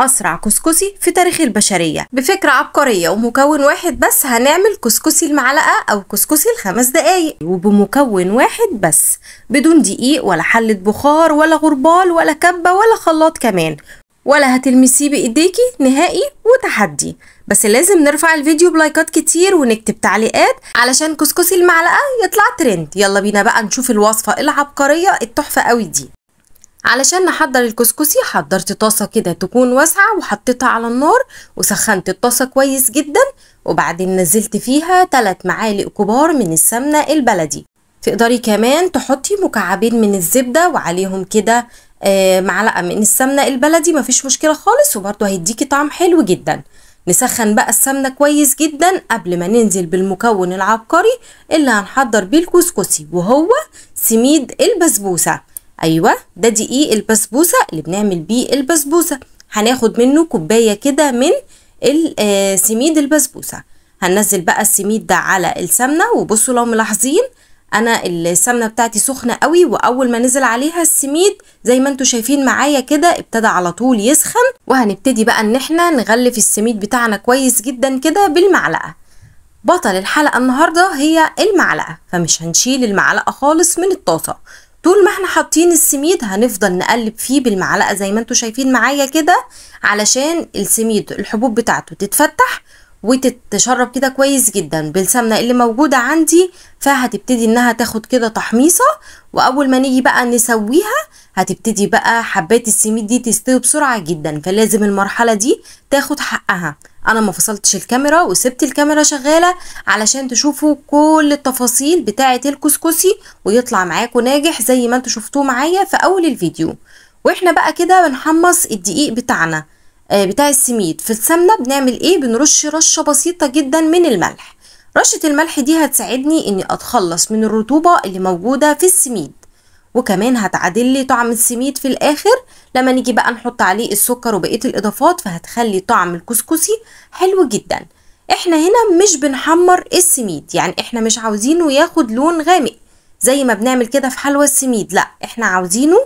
أسرع كسكسي في تاريخ البشرية بفكرة عبقرية ومكون واحد بس هنعمل كسكسي المعلقة أو كسكسي الخمس دقايق وبمكون واحد بس بدون دقيق ولا حلة بخار ولا غربال ولا كبة ولا خلاط كمان ولا هتلمسيه بايديكي نهائي وتحدي بس لازم نرفع الفيديو بلايكات كتير ونكتب تعليقات علشان كسكسي المعلقه يطلع ترند يلا بينا بقى نشوف الوصفه العبقريه التحفه قوي دي علشان نحضر الكسكسي حضرت طاسة كده تكون واسعة وحطيتها على النار وسخنت الطاسة كويس جدا وبعدين نزلت فيها 3 معالق كبار من السمنة البلدي تقدري كمان تحطي مكعبين من الزبدة وعليهم كده آه، معلقة من السمنة البلدي مفيش مشكلة خالص وبرده هيديكي طعم حلو جدا نسخن بقى السمنة كويس جدا قبل ما ننزل بالمكون العبقري اللي هنحضر بيه الكسكسي وهو سميد البسبوسة ايوه ده دقيق البسبوسه اللي بنعمل بيه البسبوسه هناخد منه كوبايه كده من آه، سميد البسبوسه هننزل بقى السميد ده على السمنه وبصوا لو ملاحظين انا السمنه بتاعتي سخنه قوي واول ما نزل عليها السميد زي ما انتم شايفين معايا كده ابتدى على طول يسخن وهنبتدي بقى ان احنا نغلف السميد بتاعنا كويس جدا كده بالمعلقه بطل الحلقه النهارده هي المعلقه فمش هنشيل المعلقه خالص من الطاسه طول ما احنا حاطين السميد هنفضل نقلب فيه بالمعلقه زي ما انتم شايفين معايا كده علشان السميد الحبوب بتاعته تتفتح وتتشرب كده كويس جدا بالسمنه اللي موجوده عندي فهتبتدي انها تاخد كده تحميصه واول ما نيجي بقى نسويها هتبتدي بقى حبات السميد دي تستوي بسرعه جدا فلازم المرحله دي تاخد حقها انا ما فصلتش الكاميرا وسبت الكاميرا شغاله علشان تشوفوا كل التفاصيل بتاعه الكسكسي ويطلع معاكم ناجح زي ما انتوا شفتوه معايا في اول الفيديو واحنا بقى كده بنحمص الدقيق بتاعنا آه، بتاع السميد في السمنه بنعمل ايه بنرش رشه بسيطه جدا من الملح رشه الملح دي هتساعدني اني اتخلص من الرطوبه اللي موجوده في السميد وكمان هتعادلي لي طعم السميد في الاخر لما نيجي بقى نحط عليه السكر وبقيه الاضافات فهتخلي طعم الكسكسي حلو جدا احنا هنا مش بنحمر السميد يعني احنا مش عاوزينه ياخد لون غامق زي ما بنعمل كده في حلوى السميد لا احنا عاوزينه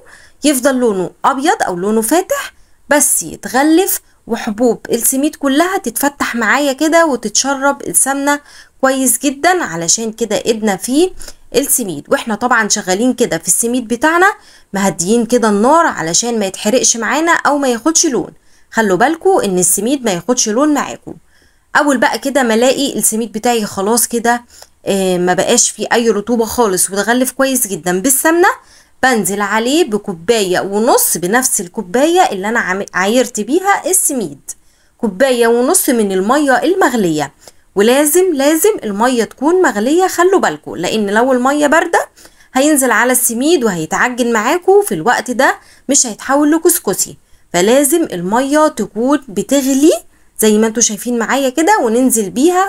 يفضل لونه ابيض او لونه فاتح بس يتغلف وحبوب السميد كلها تتفتح معايا كده وتتشرب السمنة كويس جدا علشان كده ايدنا فيه السميد واحنا طبعا شغالين كده في السميد بتاعنا مهديين كده النار علشان ما يتحرقش معانا او ما ياخدش لون خلوا بالكو ان السميد ما ياخدش لون معاكو اول بقى كده ما الاقي السميد بتاعي خلاص كده آه، ما بقاش فيه اي رطوبة خالص وتغلف كويس جدا بالسمنة بنزل عليه بكوباية ونص بنفس الكوباية اللي أنا عايرت بيها السميد كوباية ونص من المية المغلية ولازم لازم المية تكون مغلية خلوا بالكم لأن لو المية باردة هينزل على السميد وهيتعجن معاكم في الوقت ده مش هيتحول لكسكسي فلازم المية تكون بتغلي زي ما انتوا شايفين معايا كده وننزل بيها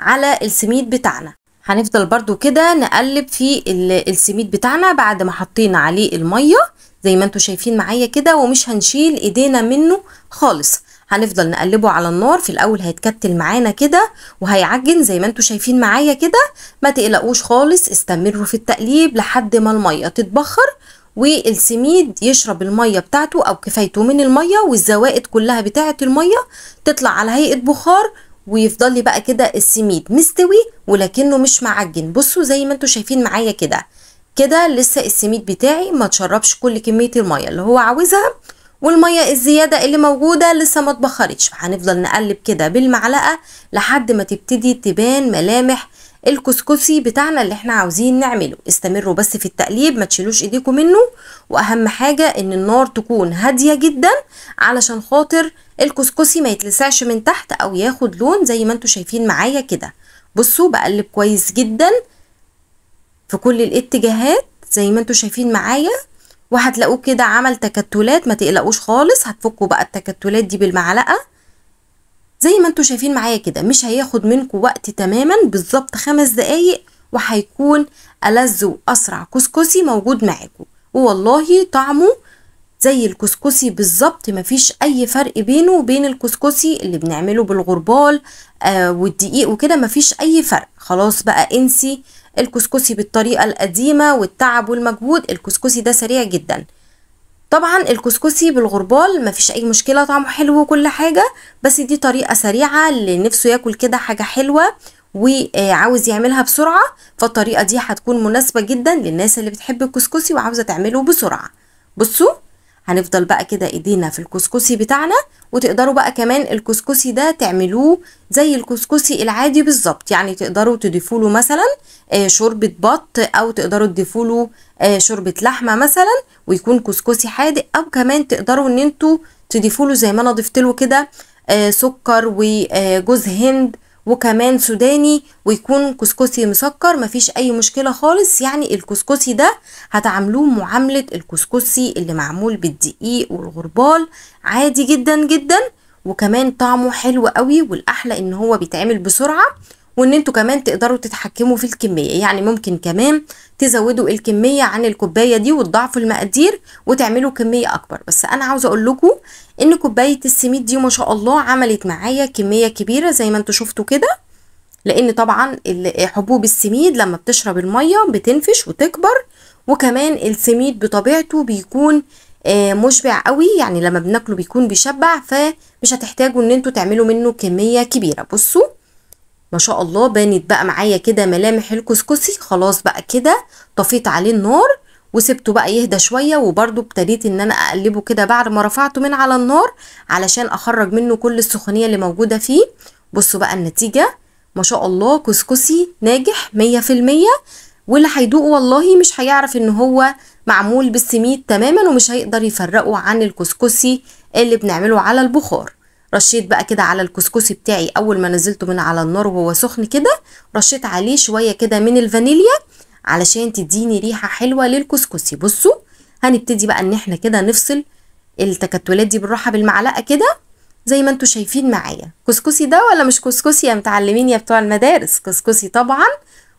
على السميد بتاعنا هنفضل برضو كده نقلب في السميد بتاعنا بعد ما حطينا عليه المية زي ما انتوا شايفين معايا كده ومش هنشيل ايدينا منه خالص هنفضل نقلبه على النار في الاول هيتكتل معانا كده وهيعجن زي ما انتوا شايفين معايا كده ما تقلقوش خالص استمروا في التقليب لحد ما المية تتبخر والسميد يشرب المية بتاعته او كفايته من المية والزوائد كلها بتاعة المية تطلع على هيئة بخار ويفضل لي بقى كده السميد مستوي ولكنه مش معجن بصوا زي ما انتم شايفين معايا كده كده لسه السميد بتاعي ما تشربش كل كميه الميه اللي هو عاوزها والميه الزياده اللي موجوده لسه ما اتبخرتش هنفضل نقلب كده بالمعلقه لحد ما تبتدي تبان ملامح الكسكسي بتاعنا اللي احنا عاوزين نعمله استمروا بس في التقليب ما تشيلوش ايديكم منه واهم حاجة ان النار تكون هادية جدا علشان خاطر الكسكسي ما يتلسعش من تحت او ياخد لون زي ما انتوا شايفين معايا كده بصوا بقلب كويس جدا في كل الاتجاهات زي ما انتوا شايفين معايا وهتلاقوه كده عمل تكتلات ما تقلقوش خالص هتفكوا بقى التكتلات دي بالمعلقه زي ما انتم شايفين معايا كده مش هياخد منكم وقت تماما بالظبط خمس دقايق وهيكون ألذ وأسرع كسكسي موجود معاكم والله طعمه زي الكسكسي بالظبط مفيش أي فرق بينه وبين الكسكسي اللي بنعمله بالغربال آه والدقيق وكده مفيش أي فرق خلاص بقى انسي الكسكسي بالطريقة القديمة والتعب والمجهود الكسكسي ده سريع جدا طبعا الكسكسي بالغربال مفيش اي مشكله طعمه حلو وكل حاجه بس دي طريقه سريعه اللي نفسه ياكل كده حاجه حلوه وعاوز يعملها بسرعه فالطريقه دي هتكون مناسبه جدا للناس اللي بتحب الكسكسي وعاوزه تعمله بسرعه بصوا هنفضل بقى كده ايدينا في الكسكسي بتاعنا وتقدروا بقى كمان الكسكسي ده تعملوه زي الكسكسي العادي بالظبط يعني تقدروا تضيفوا له مثلا آه، شوربه بط او تقدروا تضيفوا له آه، شوربه لحمه مثلا ويكون كسكسي حادق او كمان تقدروا ان انتوا تضيفوا له زي ما انا ضفت له كده آه، سكر وجوز آه، هند وكمان سوداني ويكون كسكسي مسكر مفيش اي مشكله خالص يعني الكسكسي ده هتعاملوه معامله الكسكسي اللي معمول بالدقيق والغربال عادي جدا جدا وكمان طعمه حلو قوي والاحلى ان هو بيتعمل بسرعه وان انتوا كمان تقدروا تتحكموا في الكميه يعني ممكن كمان تزودوا الكميه عن الكوبايه دي وتضاعفوا المقادير وتعملوا كميه اكبر بس انا عاوزه اقول لكم ان كوبايه السميد دي ما شاء الله عملت معايا كميه كبيره زي ما انتوا شفتوا كده لان طبعا حبوب السميد لما بتشرب الميه بتنفش وتكبر وكمان السميد بطبيعته بيكون آه، مشبع قوي يعني لما بناكله بيكون بيشبع فمش هتحتاجوا ان انتوا تعملوا منه كميه كبيره بصوا ما شاء الله بانت بقى معايا كده ملامح الكسكسي خلاص بقى كده طفيت عليه النار وسبته بقى يهدى شوية وبرده ابتديت ان انا اقلبه كده بعد ما رفعته من على النار علشان اخرج منه كل السخونية اللي موجودة فيه بصوا بقى النتيجة ما شاء الله كسكسي ناجح مية في المية واللي هيدوقه والله مش هيعرف ان هو معمول بالسميد تماما ومش هيقدر يفرقه عن الكسكسي اللي بنعمله على البخار رشيت بقى كده على الكسكسي بتاعي اول ما نزلته من على النار وهو سخن كده رشيت عليه شويه كده من الفانيليا علشان تديني ريحه حلوه للكسكسي بصوا هنبتدي بقى ان احنا كده نفصل التكتلات دي بالراحه بالمعلقه كده زي ما انتم شايفين معايا كسكسي ده ولا مش كسكسي يا متعلمين يا بتوع المدارس كسكسي طبعا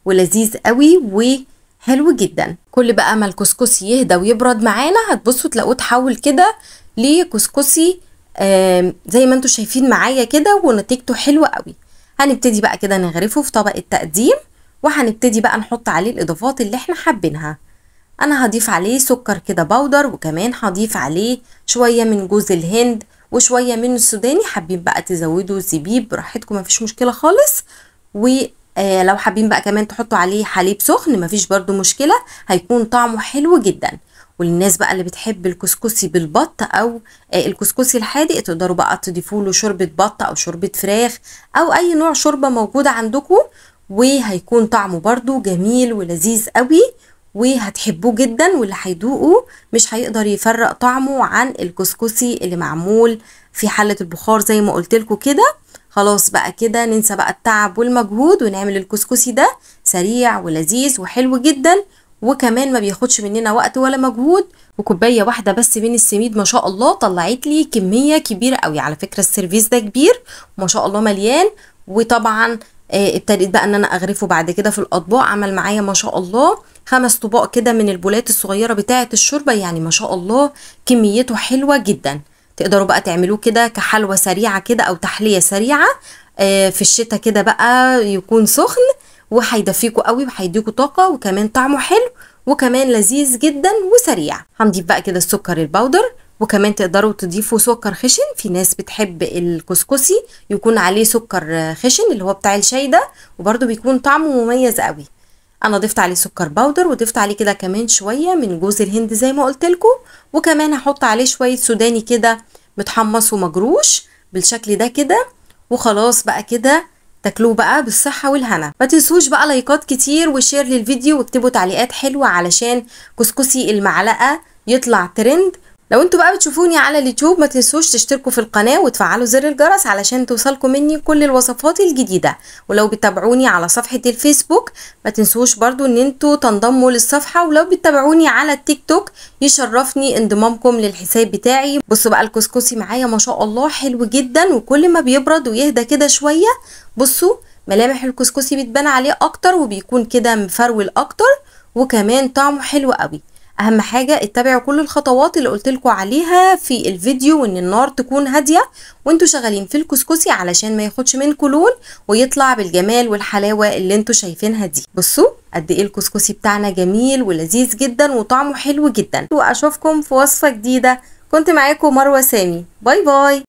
ولذيذ قوي وحلو جدا كل بقى ما الكسكسي يهدى ويبرد معانا هتبصوا تلاقوه اتحول كده لكسكسي زي ما انتم شايفين معايا كده ونتيجته حلوه قوي هنبتدي بقى كده نغرفه في طبق التقديم وهنبتدي بقى نحط عليه الاضافات اللي احنا حابينها انا هضيف عليه سكر كده باودر وكمان هضيف عليه شويه من جوز الهند وشويه من السوداني حابين بقى تزودوا زبيب براحتكم مفيش مشكله خالص و آه، لو حابين بقى كمان تحطوا عليه حليب سخن مفيش برضو مشكله هيكون طعمه حلو جدا وللناس بقى اللي بتحب الكسكسي بالبط او آه، الكسكسي الحادق تقدروا بقى تضيفوا له شوربه بط او شوربه فراخ او اي نوع شوربه موجوده عندكم وهيكون طعمه برده جميل ولذيذ قوي وهتحبوه جدا واللي هيدوقه مش هيقدر يفرق طعمه عن الكسكسي اللي معمول في حله البخار زي ما قلت لكم كده خلاص بقى كده ننسى بقى التعب والمجهود ونعمل الكسكسي ده سريع ولذيذ وحلو جدا وكمان ما بياخدش مننا وقت ولا مجهود وكوبايه واحده بس من السميد ما شاء الله طلعت لي كميه كبيره قوي على فكره السيرفيس ده كبير وما شاء الله مليان وطبعا آه، ابتديت بقى ان انا اغرفه بعد كده في الاطباق عمل معايا ما شاء الله خمس طباق كده من البولات الصغيره بتاعه الشوربه يعني ما شاء الله كميته حلوه جدا تقدروا بقى تعملوه كده كحلوه سريعه كده او تحليه سريعه آه، في الشتاء كده بقى يكون سخن وهيدفيكوا قوي وهيديكوا طاقه وكمان طعمه حلو وكمان لذيذ جدا وسريع هنضيف بقى كده السكر البودر وكمان تقدروا تضيفوا سكر خشن في ناس بتحب الكسكسي يكون عليه سكر خشن اللي هو بتاع الشاي ده وبرده بيكون طعمه مميز قوي انا ضفت عليه سكر باودر وضفت عليه كده كمان شويه من جوز الهند زي ما قلت وكمان هحط عليه شويه سوداني كده متحمص ومجروش بالشكل ده كده وخلاص بقى كده تاكلوه بقى بالصحة والهنا ما تنسوش بقى لايكات كتير وشير للفيديو واكتبوا تعليقات حلوة علشان كسكسي المعلقة يطلع ترند لو انتوا بقى بتشوفوني على اليوتيوب ما تنسوش تشتركوا في القناة وتفعلوا زر الجرس علشان توصلكم مني كل الوصفات الجديدة ولو بتتابعوني على صفحة الفيسبوك ما تنسوش برضو ان انتوا تنضموا للصفحة ولو بتتابعوني على التيك توك يشرفني انضمامكم للحساب بتاعي بصوا بقى الكسكسي معايا ما شاء الله حلو جدا وكل ما بيبرد ويهدى كده شوية بصوا ملامح الكسكسي بتبان عليه اكتر وبيكون كده مفرول اكتر وكمان طعمه حلو قوي اهم حاجه اتبعوا كل الخطوات اللي قلتلكوا عليها في الفيديو وان النار تكون هاديه وانتوا شغالين في الكسكسي علشان ما ياخدش منكم لون ويطلع بالجمال والحلاوه اللي انتوا شايفينها دي بصوا قد ايه الكسكسي بتاعنا جميل ولذيذ جدا وطعمه حلو جدا واشوفكم في وصفه جديده كنت معاكم مروه سامي باي باي